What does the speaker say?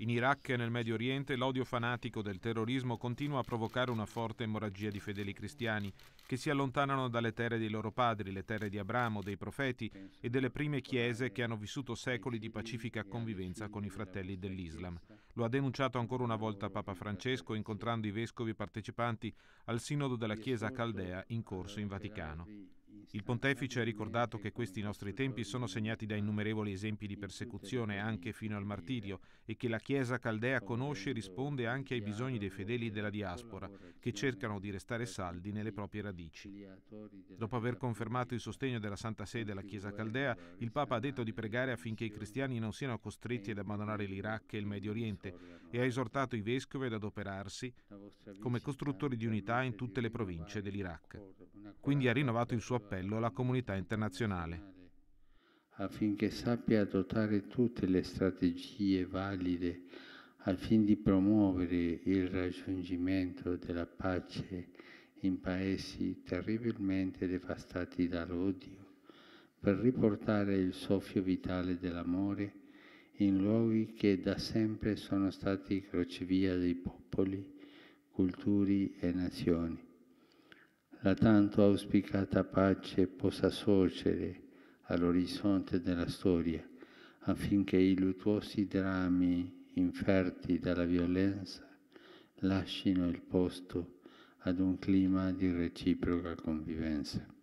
In Iraq e nel Medio Oriente l'odio fanatico del terrorismo continua a provocare una forte emorragia di fedeli cristiani che si allontanano dalle terre dei loro padri, le terre di Abramo, dei profeti e delle prime chiese che hanno vissuto secoli di pacifica convivenza con i fratelli dell'Islam. Lo ha denunciato ancora una volta Papa Francesco incontrando i vescovi partecipanti al sinodo della Chiesa Caldea in corso in Vaticano. Il pontefice ha ricordato che questi nostri tempi sono segnati da innumerevoli esempi di persecuzione anche fino al martirio e che la Chiesa caldea conosce e risponde anche ai bisogni dei fedeli della diaspora che cercano di restare saldi nelle proprie radici. Dopo aver confermato il sostegno della Santa Sede alla Chiesa caldea, il Papa ha detto di pregare affinché i cristiani non siano costretti ad abbandonare l'Iraq e il Medio Oriente e ha esortato i vescovi ad adoperarsi come costruttori di unità in tutte le province dell'Iraq. Quindi ha rinnovato il suo appello appello alla comunità internazionale. Affinché sappia adottare tutte le strategie valide al fine di promuovere il raggiungimento della pace in paesi terribilmente devastati dall'odio, per riportare il soffio vitale dell'amore in luoghi che da sempre sono stati crocevia dei popoli, culturi e nazioni la tanto auspicata pace possa sorgere all'orizzonte della storia, affinché i luttuosi drammi inferti dalla violenza lascino il posto ad un clima di reciproca convivenza.